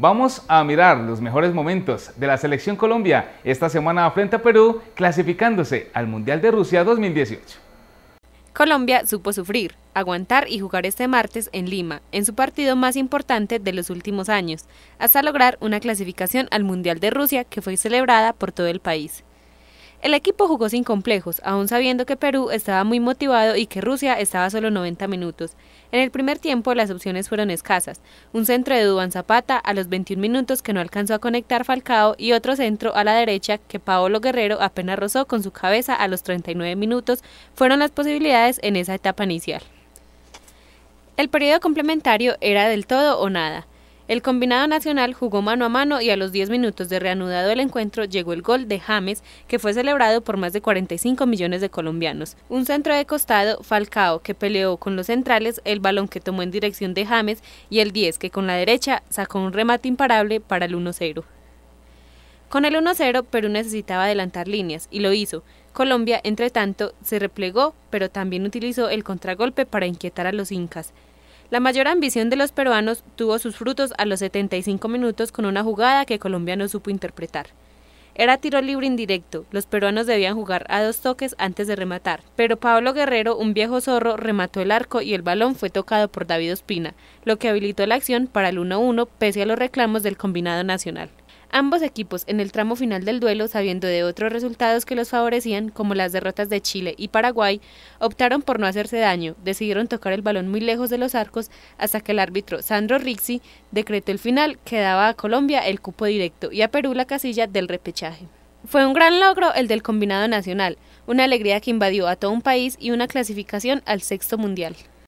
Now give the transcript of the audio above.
Vamos a mirar los mejores momentos de la selección Colombia esta semana frente a Perú, clasificándose al Mundial de Rusia 2018. Colombia supo sufrir, aguantar y jugar este martes en Lima, en su partido más importante de los últimos años, hasta lograr una clasificación al Mundial de Rusia que fue celebrada por todo el país. El equipo jugó sin complejos, aún sabiendo que Perú estaba muy motivado y que Rusia estaba solo 90 minutos. En el primer tiempo las opciones fueron escasas, un centro de Duban Zapata a los 21 minutos que no alcanzó a conectar Falcao y otro centro a la derecha que Paolo Guerrero apenas rozó con su cabeza a los 39 minutos fueron las posibilidades en esa etapa inicial. El periodo complementario era del todo o nada. El combinado nacional jugó mano a mano y a los 10 minutos de reanudado el encuentro llegó el gol de James, que fue celebrado por más de 45 millones de colombianos. Un centro de costado, Falcao, que peleó con los centrales, el balón que tomó en dirección de James y el 10 que con la derecha sacó un remate imparable para el 1-0. Con el 1-0, Perú necesitaba adelantar líneas y lo hizo. Colombia, entre tanto, se replegó, pero también utilizó el contragolpe para inquietar a los incas. La mayor ambición de los peruanos tuvo sus frutos a los 75 minutos con una jugada que Colombia no supo interpretar. Era tiro libre indirecto, los peruanos debían jugar a dos toques antes de rematar, pero Pablo Guerrero, un viejo zorro, remató el arco y el balón fue tocado por David Ospina, lo que habilitó la acción para el 1-1 pese a los reclamos del combinado nacional. Ambos equipos en el tramo final del duelo, sabiendo de otros resultados que los favorecían, como las derrotas de Chile y Paraguay, optaron por no hacerse daño, decidieron tocar el balón muy lejos de los arcos hasta que el árbitro Sandro Rixi decretó el final que daba a Colombia el cupo directo y a Perú la casilla del repechaje. Fue un gran logro el del combinado nacional, una alegría que invadió a todo un país y una clasificación al sexto mundial.